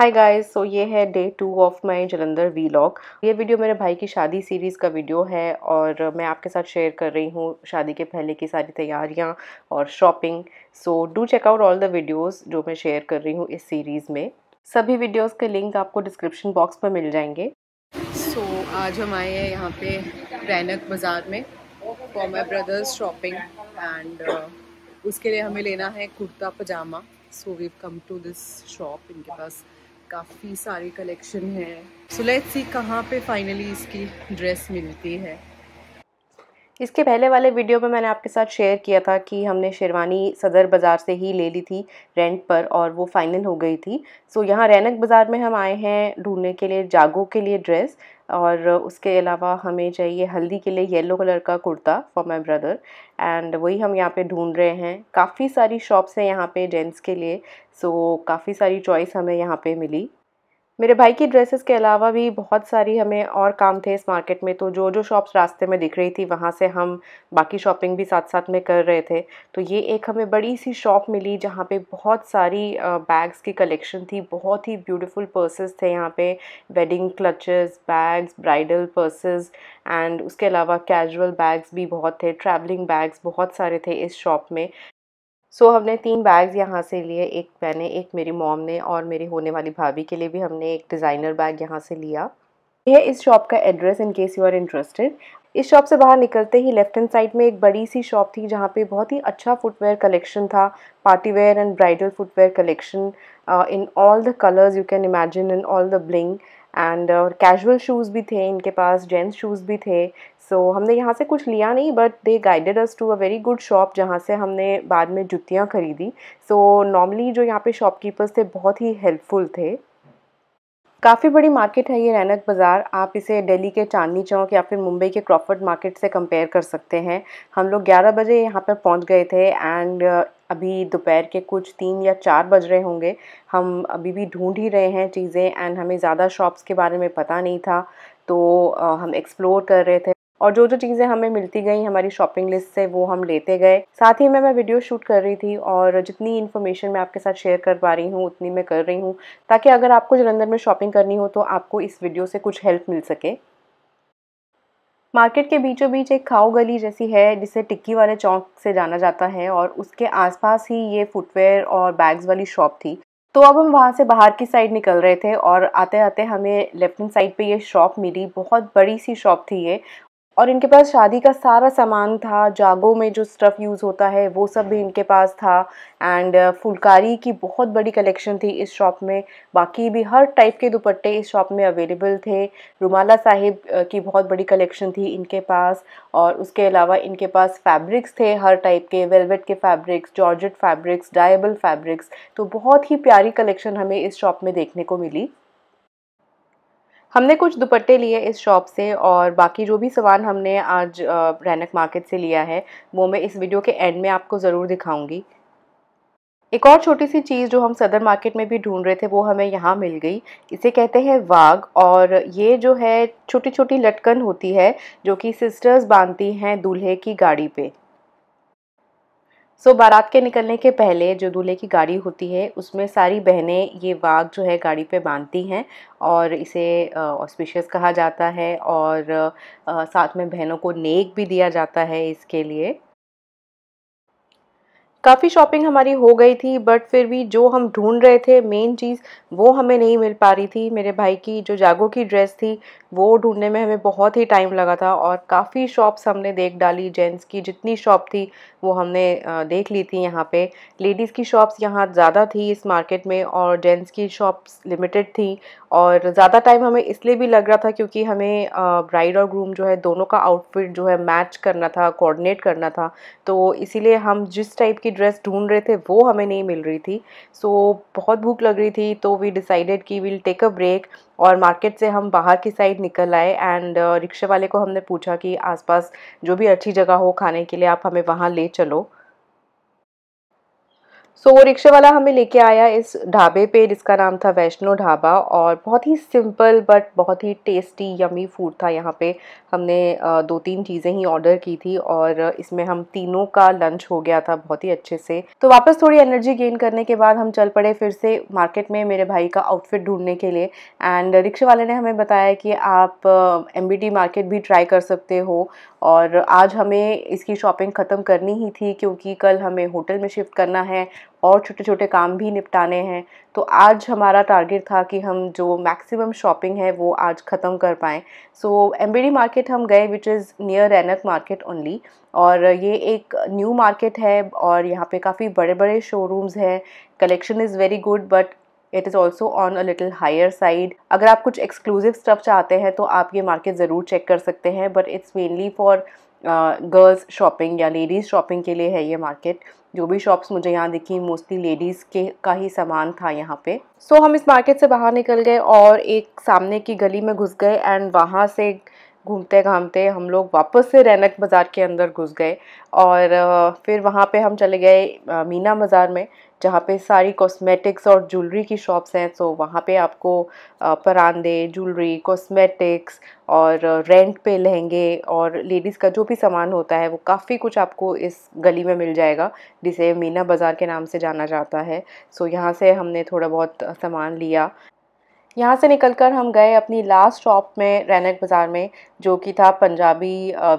hi guys so ये है day two of my Jalandhar vlog ये वीडियो मेरे भाई की शादी सीरीज़ का वीडियो है और मैं आपके साथ शेयर कर रही हूँ शादी के पहले की सारी तैयारियाँ और shopping so do check out all the videos जो मैं शेयर कर रही हूँ इस सीरीज़ में सभी वीडियोस के लिंक आपको डिस्क्रिप्शन बॉक्स पर मिल जाएंगे सो so, आज हम आए हैं यहाँ पे रैनक बाज़ार में for my brothers shopping and उसके लिए हमें लेना है kurta pajama so we come to this shop इनके पास काफ़ी सारी कलेक्शन है सो लेट्स सी कहाँ पे फाइनली इसकी ड्रेस मिलती है इसके पहले वाले वीडियो में मैंने आपके साथ शेयर किया था कि हमने शेरवानी सदर बाज़ार से ही ले ली थी रेंट पर और वो फ़ाइनल हो गई थी सो यहाँ रैनक बाज़ार में हम आए हैं ढूंढने के लिए जागो के लिए ड्रेस और उसके अलावा हमें चाहिए हल्दी के लिए येलो कलर का kurta for my brother and वही हम यहाँ पे ढूंढ रहे हैं काफ़ी सारी शॉप्स हैं यहाँ पे जेंट्स के लिए सो so, काफ़ी सारी चॉइस हमें यहाँ पे मिली मेरे भाई की ड्रेसेस के अलावा भी बहुत सारी हमें और काम थे इस मार्केट में तो जो जो शॉप्स रास्ते में दिख रही थी वहाँ से हम बाकी शॉपिंग भी साथ साथ में कर रहे थे तो ये एक हमें बड़ी सी शॉप मिली जहाँ पे बहुत सारी बैग्स की कलेक्शन थी बहुत ही ब्यूटीफुल पर्सेस थे यहाँ पे wedding clutches bags bridal purses and उसके अलावा कैजुअल बैग्स भी बहुत थे ट्रैवलिंग बैग्स बहुत सारे थे इस शॉप में सो so, हमने तीन बैग्स यहाँ से लिए एक मैंने एक मेरी मॉम ने और मेरी होने वाली भाभी के लिए भी हमने एक डिज़ाइनर बैग यहाँ से लिया यह इस शॉप का address in case you are interested इस शॉप से बाहर निकलते ही लेफ्ट हैंड साइड में एक बड़ी सी शॉप थी जहाँ पे बहुत ही अच्छा फुटवेयर कलेक्शन था party wear and bridal footwear collection in all the colours you can imagine in all the bling and casual shoes भी थे इनके पास जेंट्स शूज़ भी थे सो so, हमने यहाँ से कुछ लिया नहीं but they guided us to a very good shop जहाँ से हमने बाद में जुतियाँ खरीदी सो so, नॉर्मली जो यहाँ पे शॉपकीपर्स थे बहुत ही हेल्पफुल थे काफ़ी बड़ी मार्केट है ये रैनक बाज़ार आप इसे दिल्ली के चांदनी चौक या फिर मुंबई के क्रॉफर्ड मार्केट से कंपेयर कर सकते हैं हम लोग 11 बजे यहाँ पर पहुँच गए थे एंड अभी दोपहर के कुछ तीन या चार बज रहे होंगे हम अभी भी ढूंढ ही रहे हैं चीज़ें एंड हमें ज़्यादा शॉप्स के बारे में पता नहीं था तो हम एक्सप्लोर कर रहे थे और जो जो चीज़ें हमें मिलती गई हमारी शॉपिंग लिस्ट से वो हम लेते गए साथ ही में मैं वीडियो शूट कर रही थी और जितनी इन्फॉर्मेशन मैं आपके साथ शेयर कर पा रही हूँ उतनी मैं कर रही हूँ ताकि अगर आपको जलंधर में शॉपिंग करनी हो तो आपको इस वीडियो से कुछ हेल्प मिल सके मार्केट के बीचों बीच एक खाओ गली जैसी है जिसे टिक्की वाले चौक से जाना जाता है और उसके आसपास ही ये फुटवेयर और बैग्स वाली शॉप थी तो अब हम वहाँ से बाहर की साइड निकल रहे थे और आते आते हमें लेफ्ट हैंड साइड पे ये शॉप मिली बहुत बड़ी सी शॉप थी ये और इनके पास शादी का सारा सामान था जागो में जो स्टफ़ यूज़ होता है वो सब भी इनके पास था एंड uh, फुलकारी की बहुत बड़ी कलेक्शन थी इस शॉप में बाकी भी हर टाइप के दुपट्टे इस शॉप में अवेलेबल थे रुमाला साहिब uh, की बहुत बड़ी कलेक्शन थी इनके पास और उसके अलावा इनके पास फैब्रिक्स थे हर टाइप के वेलवेट के fabrics georgette fabrics dyeable fabrics तो बहुत ही प्यारी कलेक्शन हमें इस शॉप में देखने को मिली हमने कुछ दुपट्टे लिए इस शॉप से और बाकी जो भी सामान हमने आज रैनक मार्केट से लिया है वो मैं इस वीडियो के एंड में आपको ज़रूर दिखाऊंगी एक और छोटी सी चीज़ जो हम सदर मार्केट में भी ढूंढ रहे थे वो हमें यहाँ मिल गई इसे कहते हैं वाग और ये जो है छोटी छोटी लटकन होती है जो कि सिस्टर्स बांधती हैं दूल्हे की गाड़ी पर सो बारात के निकलने के पहले जो दूल्हे की गाड़ी होती है उसमें सारी बहनें ये वाग जो है गाड़ी पे बांधती हैं और इसे ऑस्पिशियस कहा जाता है और साथ में बहनों को नेक भी दिया जाता है इसके लिए काफ़ी शॉपिंग हमारी हो गई थी बट फिर भी जो हम ढूंढ रहे थे मेन चीज़ वो हमें नहीं मिल पा रही थी मेरे भाई की जो जागो की ड्रेस थी वो ढूंढने में हमें बहुत ही टाइम लगा था और काफ़ी शॉप्स हमने देख डाली जेंट्स की जितनी शॉप थी वो हमने देख ली थी यहाँ पे लेडीज़ की शॉप्स यहाँ ज़्यादा थी इस मार्केट में और जेंट्स की शॉप्स लिमिटेड थी और ज़्यादा टाइम हमें इसलिए भी लग रहा था क्योंकि हमें ब्राइड और ग्रूम जो है दोनों का आउटफिट जो है मैच करना था कोऑर्डिनेट करना था तो इसीलिए हम जिस टाइप की की ड्रेस ढूंढ रहे थे वो हमें नहीं मिल रही थी सो so, बहुत भूख लग रही थी तो वी डिसाइडेड कि वील टेक अ ब्रेक और मार्केट से हम बाहर की साइड निकल आए एंड uh, रिक्शे वाले को हमने पूछा कि आसपास जो भी अच्छी जगह हो खाने के लिए आप हमें वहाँ ले चलो सो so, वो रिक्शे वाला हमें लेके आया इस ढाबे पे जिसका नाम था वैष्णो ढाबा और बहुत ही सिंपल बट बहुत ही टेस्टी यमी फूड था यहाँ पे हमने दो तीन चीज़ें ही ऑर्डर की थी और इसमें हम तीनों का लंच हो गया था बहुत ही अच्छे से तो वापस थोड़ी एनर्जी गेन करने के बाद हम चल पड़े फिर से मार्केट में मेरे भाई का आउटफिट ढूंढने के लिए एंड रिक्शे वाले ने हमें बताया कि आप एम मार्केट भी ट्राई कर सकते हो और आज हमें इसकी शॉपिंग ख़त्म करनी ही थी क्योंकि कल हमें होटल में शिफ्ट करना है और छोटे छोटे काम भी निपटाने हैं तो आज हमारा टारगेट था कि हम जो मैक्सिमम शॉपिंग है वो आज ख़त्म कर पाएँ सो एम्बेडी मार्केट हम गए which is near Rainak market only और ये एक न्यू मार्केट है और यहाँ पे काफ़ी बड़े बड़े शोरूम्स हैं collection is very good but it is also on a little higher side अगर आप कुछ एक्सक्लूसिव स्टफ चाहते हैं तो आप ये मार्केट ज़रूर चेक कर सकते हैं but it's mainly for girls shopping या लेडीज़ शॉपिंग के लिए है ये मार्केट जो भी शॉप्स मुझे यहाँ दिखी मोस्टली लेडीज़ के का ही सामान था यहाँ पे सो so, हम इस मार्केट से बाहर निकल गए और एक सामने की गली में घुस गए एंड वहाँ से घूमते घामते हम लोग वापस से रैनक बाज़ार के अंदर घुस गए और फिर वहाँ पे हम चले गए मीना बाज़ार में जहाँ पे सारी कॉस्मेटिक्स और ज्वेलरी की शॉप्स हैं सो वहाँ पे आपको परांदे ज्वेलरी कॉस्मेटिक्स और रेंट पे लहंगे और लेडीज़ का जो भी सामान होता है वो काफ़ी कुछ आपको इस गली में मिल जाएगा जिसे मीना बाज़ार के नाम से जाना जाता है सो यहाँ से हमने थोड़ा बहुत सामान लिया यहाँ से निकलकर हम गए अपनी लास्ट शॉप में रैनक बाज़ार में जो कि था पंजाबी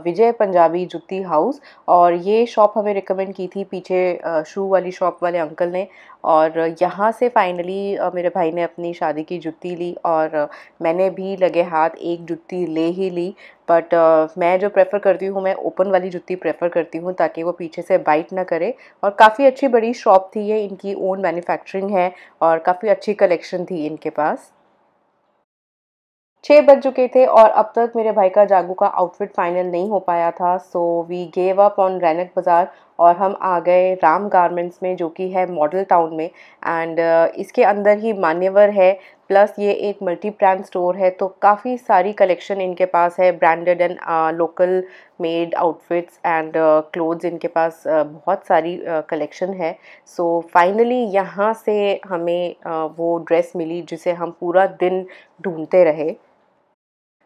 विजय पंजाबी जुत्ती हाउस और ये शॉप हमें रिकमेंड की थी पीछे शू वाली शॉप वाले अंकल ने और यहाँ से फाइनली मेरे भाई ने अपनी शादी की जुत्ती ली और मैंने भी लगे हाथ एक जुत्ती ले ही ली बट मैं जो प्रेफ़र करती हूँ मैं ओपन वाली जुत्ती प्रेफ़र करती हूँ ताकि वो पीछे से बाइट ना करे और काफ़ी अच्छी बड़ी शॉप थी ये इनकी ओन मैन्युफैक्चरिंग है और काफ़ी अच्छी कलेक्शन थी इनके पास छः बज चुके थे और अब तक मेरे भाई का जागू का आउटफिट फाइनल नहीं हो पाया था so we gave up on Rainak Bazaar और हम आ गए राम गारमेंट्स में जो कि है मॉडल टाउन में एंड uh, इसके अंदर ही मान्यवर है प्लस ये एक मल्टी ब्रांड स्टोर है तो काफ़ी सारी कलेक्शन इनके पास है branded and local made outfits and clothes इनके पास uh, बहुत सारी कलेक्शन uh, है सो फाइनली यहाँ से हमें uh, वो ड्रेस मिली जिसे हम पूरा दिन ढूंढते रहे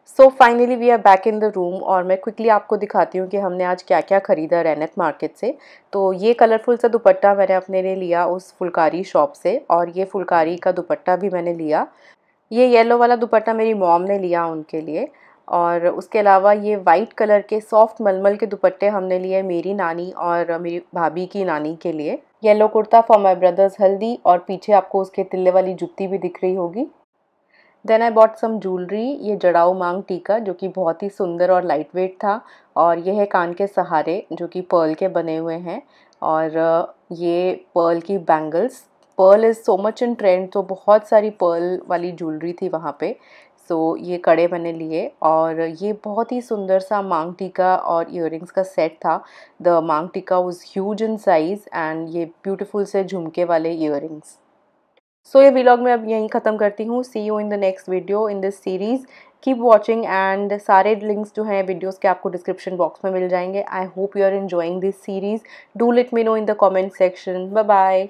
so finally we are back in the room और मैं क्विकली आपको दिखाती हूँ कि हमने आज क्या क्या ख़रीदा रैनत मार्केट से तो ये कलरफुल सा दुपट्टा मैंने अपने लिए लिया उस फुलकारी शॉप से और ये फुलकारी का दुपट्टा भी मैंने लिया ये येलो वाला दुपट्टा मेरी मॉम ने लिया उनके लिए और उसके अलावा ये वाइट कलर के सॉफ्ट मलमल के दुपट्टे हमने लिए मेरी नानी और मेरी भाभी की नानी के लिए yellow kurta for my brothers haldi और पीछे आपको उसके तिल्ले वाली जुत्ती भी दिख रही होगी then I bought some jewellery ये जड़ाऊ मांग टीका जो कि बहुत ही सुंदर और लाइट वेट था और यह है कान के सहारे जो कि पर्ल के बने हुए हैं और ये पर्ल की bangles pearl is so much in trend तो बहुत सारी पर्ल वाली ज्वेलरी थी वहाँ पे सो so, ये कड़े मैंने लिए और ये बहुत ही सुंदर सा मांग टीका और इयर का सेट था the maang tikka was huge in size and ये ब्यूटीफुल से झुमके वाले इयर सो ये व्लॉग मैं अब यहीं ख़त्म करती हूँ see you in the next video in this series keep watching and सारे लिंक्स जो हैं वीडियोज़ के आपको डिस्क्रिप्शन बॉक्स में मिल जाएंगे I hope you are enjoying this series do let me know in the comment section bye bye